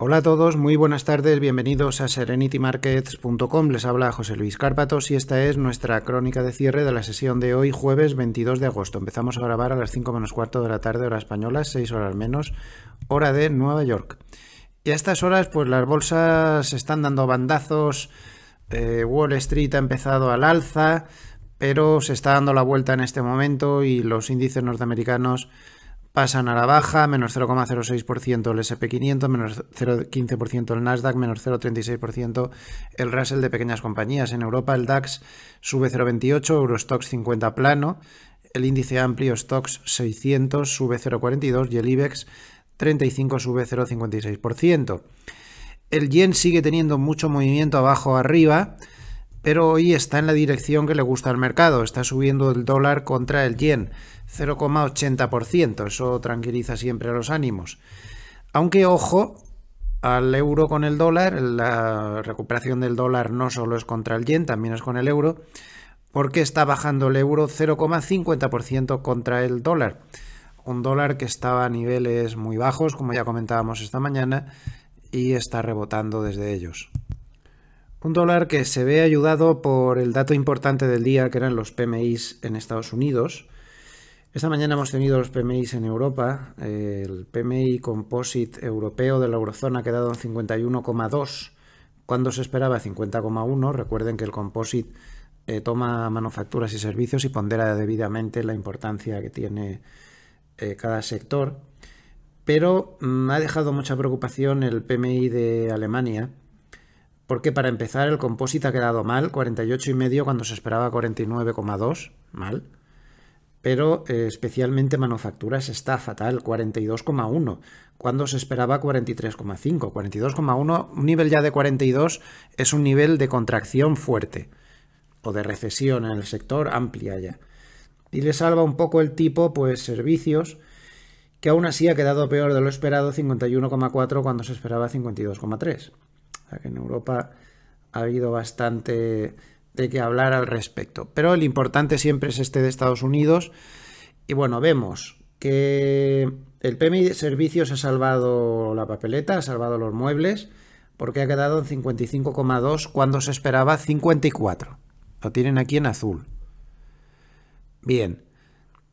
Hola a todos, muy buenas tardes, bienvenidos a serenitymarkets.com. Les habla José Luis Cárpatos y esta es nuestra crónica de cierre de la sesión de hoy, jueves 22 de agosto. Empezamos a grabar a las 5 menos cuarto de la tarde, hora española, 6 horas menos, hora de Nueva York. Y a estas horas, pues las bolsas están dando bandazos, eh, Wall Street ha empezado al alza, pero se está dando la vuelta en este momento y los índices norteamericanos pasan a la baja, menos 0,06% el SP500, menos 0,15% el Nasdaq, menos 0,36% el Russell de pequeñas compañías. En Europa el DAX sube 0,28, Eurostox 50 plano, el índice amplio Stocks 600 sube 0,42 y el IBEX 35 sube 0,56%. El yen sigue teniendo mucho movimiento abajo arriba pero hoy está en la dirección que le gusta al mercado. Está subiendo el dólar contra el yen, 0,80%. Eso tranquiliza siempre a los ánimos. Aunque ojo al euro con el dólar, la recuperación del dólar no solo es contra el yen, también es con el euro, porque está bajando el euro 0,50% contra el dólar. Un dólar que estaba a niveles muy bajos, como ya comentábamos esta mañana, y está rebotando desde ellos. Un dólar que se ve ayudado por el dato importante del día, que eran los PMIs en Estados Unidos. Esta mañana hemos tenido los PMIs en Europa. El PMI Composite europeo de la eurozona ha quedado en 51,2, cuando se esperaba 50,1. Recuerden que el Composite eh, toma manufacturas y servicios y pondera debidamente la importancia que tiene eh, cada sector. Pero mm, ha dejado mucha preocupación el PMI de Alemania porque para empezar el compósito ha quedado mal, 48,5 cuando se esperaba 49,2, mal. Pero eh, especialmente manufacturas está fatal, 42,1, cuando se esperaba 43,5. 42,1, un nivel ya de 42 es un nivel de contracción fuerte o de recesión en el sector amplia ya. Y le salva un poco el tipo, pues servicios, que aún así ha quedado peor de lo esperado, 51,4 cuando se esperaba 52,3 en Europa ha habido bastante de qué hablar al respecto. Pero el importante siempre es este de Estados Unidos. Y bueno, vemos que el PMI de servicios ha salvado la papeleta, ha salvado los muebles, porque ha quedado en 55,2 cuando se esperaba 54. Lo tienen aquí en azul. Bien.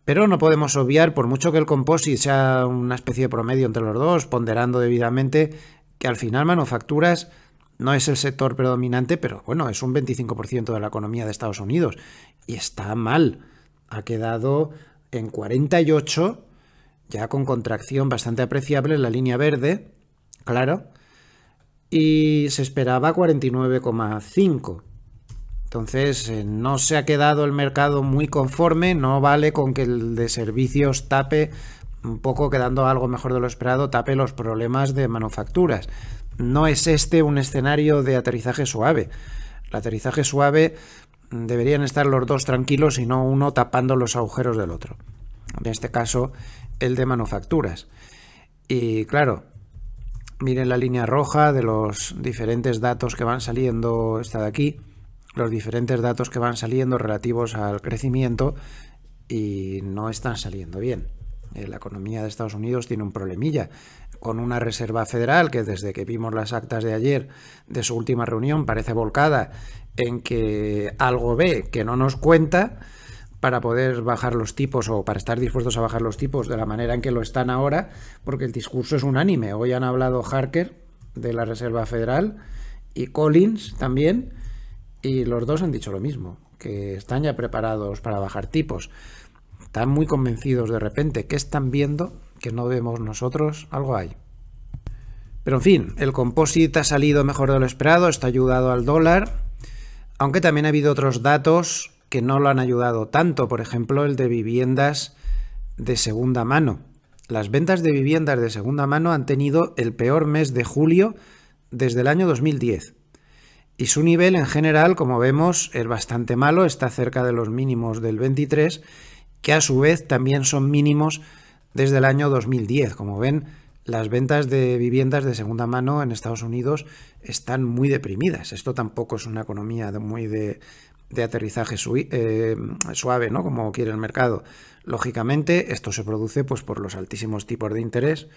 Pero no podemos obviar, por mucho que el composite sea una especie de promedio entre los dos, ponderando debidamente, que al final manufacturas no es el sector predominante, pero bueno, es un 25% de la economía de Estados Unidos y está mal. Ha quedado en 48, ya con contracción bastante apreciable en la línea verde, claro, y se esperaba 49,5. Entonces, eh, no se ha quedado el mercado muy conforme, no vale con que el de servicios tape, un poco quedando algo mejor de lo esperado, tape los problemas de manufacturas no es este un escenario de aterrizaje suave. El aterrizaje suave deberían estar los dos tranquilos y no uno tapando los agujeros del otro. En este caso, el de manufacturas. Y claro, miren la línea roja de los diferentes datos que van saliendo, esta de aquí, los diferentes datos que van saliendo relativos al crecimiento y no están saliendo bien. Eh, la economía de Estados Unidos tiene un problemilla con una Reserva Federal que desde que vimos las actas de ayer de su última reunión parece volcada en que algo ve que no nos cuenta para poder bajar los tipos o para estar dispuestos a bajar los tipos de la manera en que lo están ahora, porque el discurso es unánime. Hoy han hablado Harker de la Reserva Federal y Collins también, y los dos han dicho lo mismo, que están ya preparados para bajar tipos. Están muy convencidos de repente. que están viendo que no vemos nosotros, algo hay. Pero en fin, el composite ha salido mejor de lo esperado, está ayudado al dólar, aunque también ha habido otros datos que no lo han ayudado tanto, por ejemplo el de viviendas de segunda mano. Las ventas de viviendas de segunda mano han tenido el peor mes de julio desde el año 2010. Y su nivel en general, como vemos, es bastante malo, está cerca de los mínimos del 23, que a su vez también son mínimos desde el año 2010. Como ven, las ventas de viviendas de segunda mano en Estados Unidos están muy deprimidas. Esto tampoco es una economía muy de, aterrizaje eh, suave, ¿no? Como quiere el mercado. Lógicamente, esto se produce pues, por los altísimos tipos de interés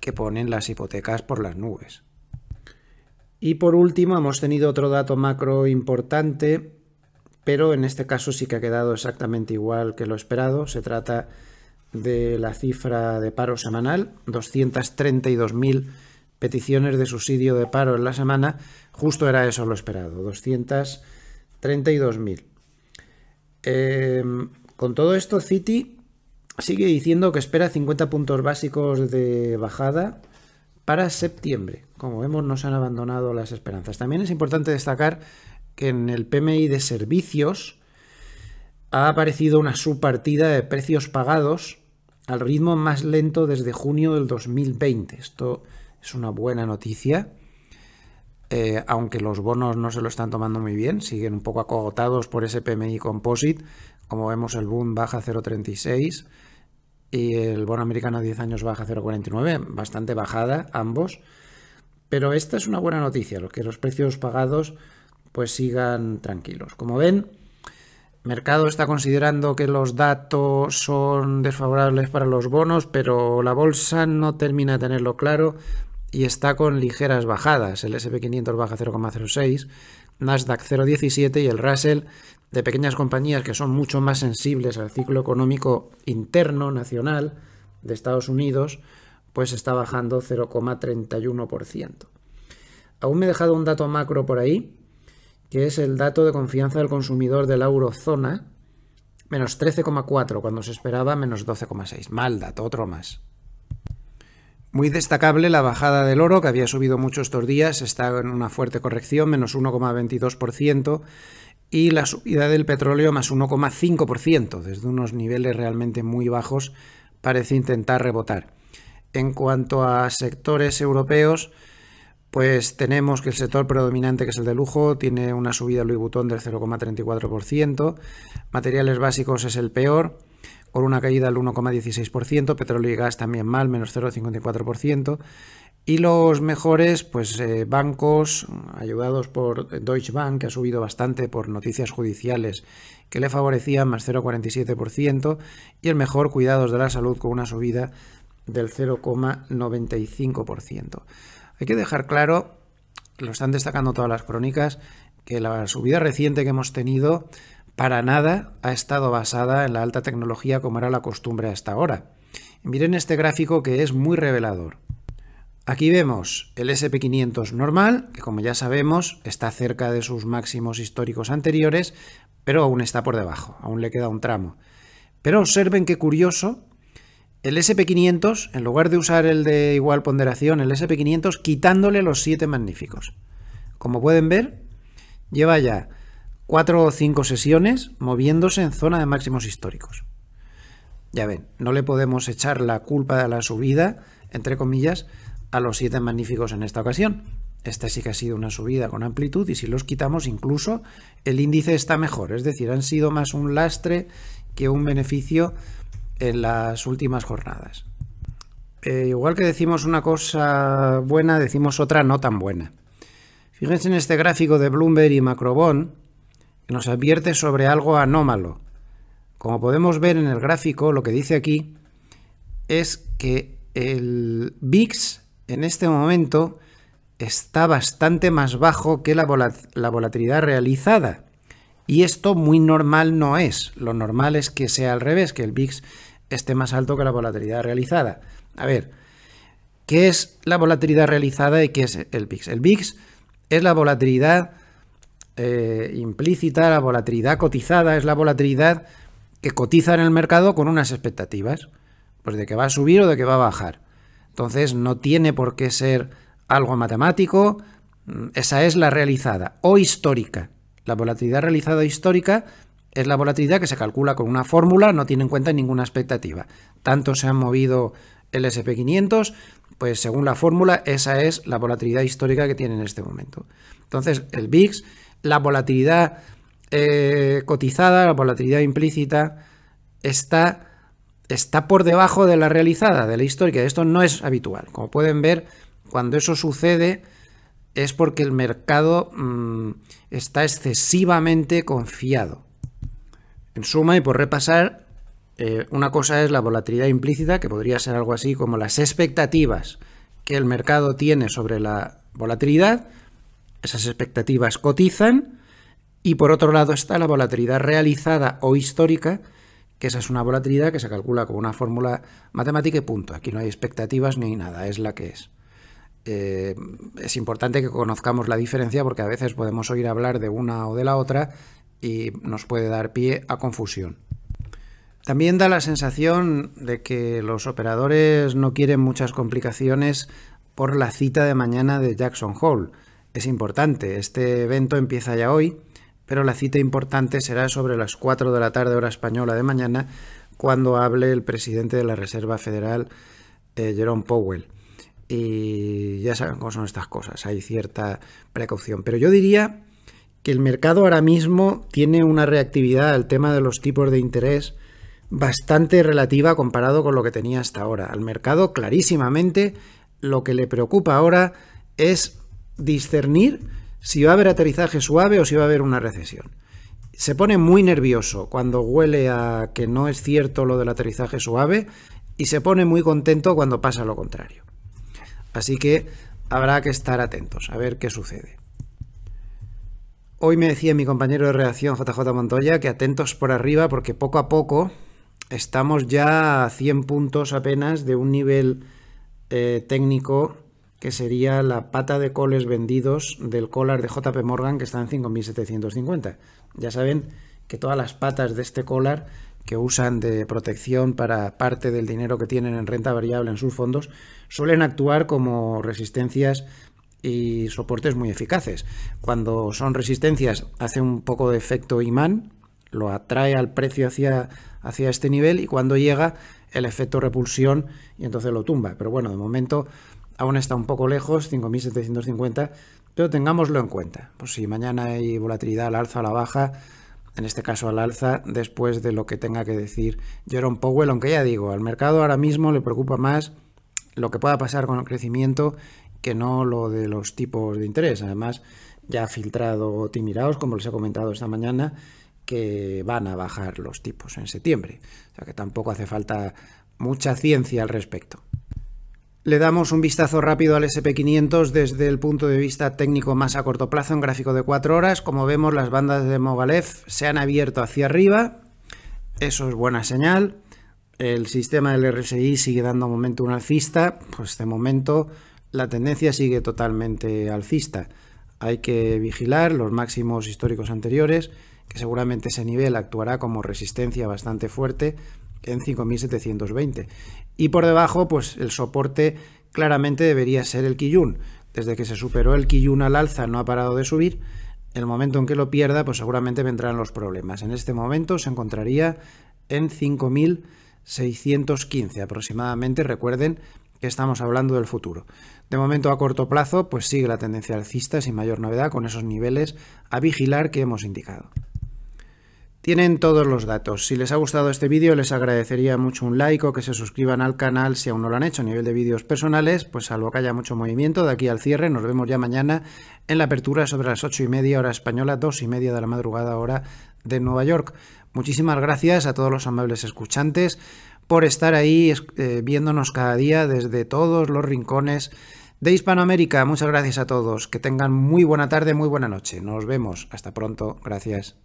que ponen las hipotecas por las nubes. Y por último, hemos tenido otro dato macro importante, pero en este caso sí que ha quedado exactamente igual que lo esperado. Se trata de la cifra de paro semanal, 232.000 peticiones de subsidio de paro en la semana, justo era eso lo esperado, 232.000. Em, con todo esto, Citi sigue diciendo que espera 50 puntos básicos de bajada para septiembre. Como vemos, no se han abandonado las esperanzas. También es importante destacar que en el PMI de servicios, ha aparecido una subpartida de precios pagados al ritmo más lento desde junio del 2020. Esto es una buena noticia, eh, aunque los bonos no se lo están tomando muy bien, siguen un poco acogotados por ese PMI Composite. Como vemos, el boom baja 0,36 y el bono americano a 10 años baja 0,49, bastante bajada ambos. Pero esta es una buena noticia, que los precios pagados pues sigan tranquilos. Como ven, mercado está considerando que los datos son desfavorables para los bonos, pero la bolsa no termina de tenerlo claro y está con ligeras bajadas. El SP500 baja 0,06, Nasdaq 0,17 y el Russell de pequeñas compañías que son mucho más sensibles al ciclo económico interno nacional de Estados Unidos, pues está bajando 0,31%. Aún me he dejado un dato macro por ahí, que es el dato de confianza del consumidor de la eurozona, menos 13,4 cuando se esperaba menos 12,6. Mal dato, otro más. Muy destacable la bajada del oro, que había subido mucho estos días, está en una fuerte corrección, menos 1,22%, y la subida del petróleo, más 1,5%, desde unos niveles realmente muy bajos, parece intentar rebotar. En cuanto a sectores europeos, pues tenemos que el sector predominante, que es el de lujo, tiene una subida Louis Vuitton del 0,34%, materiales básicos es el peor, con una caída del 1,16%, petróleo y gas también mal, menos 0,54%, y los mejores, pues eh, bancos, ayudados por Deutsche Bank, que ha subido bastante por noticias judiciales que le favorecían, más 0,47%, y el mejor, cuidados de la salud, con una subida del 0,95%. Hay que dejar claro, lo están destacando todas las crónicas, que la subida reciente que hemos tenido para nada ha estado basada en la alta tecnología como era la costumbre hasta ahora. Miren este gráfico que es muy revelador. Aquí vemos el SP500 normal, que como ya sabemos está cerca de sus máximos históricos anteriores, pero aún está por debajo, aún le queda un tramo. Pero observen qué curioso el SP500, en lugar de usar el de igual ponderación, el SP500 quitándole los 7 magníficos. Como pueden ver, lleva ya 4 o 5 sesiones moviéndose en zona de máximos históricos. Ya ven, no le podemos echar la culpa de la subida, entre comillas, a los 7 magníficos en esta ocasión. Esta sí que ha sido una subida con amplitud y si los quitamos incluso el índice está mejor, es decir, han sido más un lastre que un beneficio en las últimas jornadas. Eh, igual que decimos una cosa buena, decimos otra no tan buena. Fíjense en este gráfico de Bloomberg y Macrobon, que nos advierte sobre algo anómalo. Como podemos ver en el gráfico, lo que dice aquí es que el VIX en este momento está bastante más bajo que la, la volatilidad realizada. Y esto muy normal no es. Lo normal es que sea al revés, que el VIX esté más alto que la volatilidad realizada. A ver, ¿qué es la volatilidad realizada y qué es el VIX? El VIX es la volatilidad eh, implícita, la volatilidad cotizada, es la volatilidad que cotiza en el mercado con unas expectativas, pues de que va a subir o de que va a bajar. Entonces no tiene por qué ser algo matemático, mm, esa es la realizada o histórica. La volatilidad realizada histórica es la volatilidad que se calcula con una fórmula, no tiene en cuenta ninguna expectativa. Tanto se han movido el SP500, pues según la fórmula esa es la volatilidad histórica que tiene en este momento. Entonces el VIX, la volatilidad eh, cotizada, la volatilidad implícita, está, está por debajo de la realizada, de la histórica. Esto no es habitual. Como pueden ver, cuando eso sucede es porque el mercado mm, está excesivamente confiado. En suma, y por repasar, eh, una cosa es la volatilidad implícita, que podría ser algo así como las expectativas que el mercado tiene sobre la volatilidad, esas expectativas cotizan, y por otro lado está la volatilidad realizada o histórica, que esa es una volatilidad que se calcula con una fórmula matemática y punto. Aquí no hay expectativas ni nada, es la que es. Eh, es importante que conozcamos la diferencia porque a veces podemos oír hablar de una o de la otra y nos puede dar pie a confusión. También da la sensación de que los operadores no quieren muchas complicaciones por la cita de mañana de Jackson Hole. Es importante, este evento empieza ya hoy, pero la cita importante será sobre las 4 de la tarde hora española de mañana, cuando hable el presidente de la Reserva Federal, eh, Jerome Powell. Y ya saben cómo son estas cosas, hay cierta precaución. Pero yo diría que el mercado ahora mismo tiene una reactividad al tema de los tipos de interés bastante relativa comparado con lo que tenía hasta ahora. Al mercado clarísimamente lo que le preocupa ahora es discernir si va a haber aterrizaje suave o si va a haber una recesión. Se pone muy nervioso cuando huele a que no es cierto lo del aterrizaje suave y se pone muy contento cuando pasa lo contrario. Así que habrá que estar atentos a ver qué sucede. Hoy me decía mi compañero de reacción JJ Montoya que atentos por arriba porque poco a poco estamos ya a 100 puntos apenas de un nivel eh, técnico que sería la pata de coles vendidos del collar de JP Morgan que está en 5.750. Ya saben que todas las patas de este collar que usan de protección para parte del dinero que tienen en renta variable en sus fondos suelen actuar como resistencias y soportes muy eficaces. Cuando son resistencias hace un poco de efecto imán, lo atrae al precio hacia, hacia este nivel y cuando llega el efecto repulsión y entonces lo tumba. Pero bueno, de momento aún está un poco lejos, 5.750, pero tengámoslo en cuenta. pues si mañana hay volatilidad al alza o a la baja, en este caso al alza, después de lo que tenga que decir Jerome Powell, aunque ya digo, al mercado ahora mismo le preocupa más lo que pueda pasar con el crecimiento que no lo de los tipos de interés. Además, ya ha filtrado Timiraos, como les he comentado esta mañana, que van a bajar los tipos en septiembre. O sea que tampoco hace falta mucha ciencia al respecto. Le damos un vistazo rápido al SP500 desde el punto de vista técnico más a corto plazo en gráfico de 4 horas. Como vemos, las bandas de Mogalev se han abierto hacia arriba. Eso es buena señal. El sistema del RSI sigue dando momento un alcista. Pues este momento la tendencia sigue totalmente alcista. Hay que vigilar los máximos históricos anteriores, que seguramente ese nivel actuará como resistencia bastante fuerte en 5.720. Y por debajo, pues el soporte claramente debería ser el Kiyun. Desde que se superó el Kiyun al alza no ha parado de subir. El momento en que lo pierda, pues seguramente vendrán los problemas. En este momento se encontraría en 5.615 aproximadamente. Recuerden que estamos hablando del futuro. De momento a corto plazo, pues sigue la tendencia alcista sin mayor novedad con esos niveles a vigilar que hemos indicado. Tienen todos los datos. Si les ha gustado este vídeo les agradecería mucho un like o que se suscriban al canal si aún no lo han hecho a nivel de vídeos personales, pues salvo que haya mucho movimiento de aquí al cierre, nos vemos ya mañana en la apertura sobre las 8 y media hora española, 2 y media de la madrugada hora de Nueva York. Muchísimas gracias a todos los amables escuchantes por estar ahí eh, viéndonos cada día desde todos los rincones de Hispanoamérica. Muchas gracias a todos. Que tengan muy buena tarde, muy buena noche. Nos vemos. Hasta pronto. Gracias.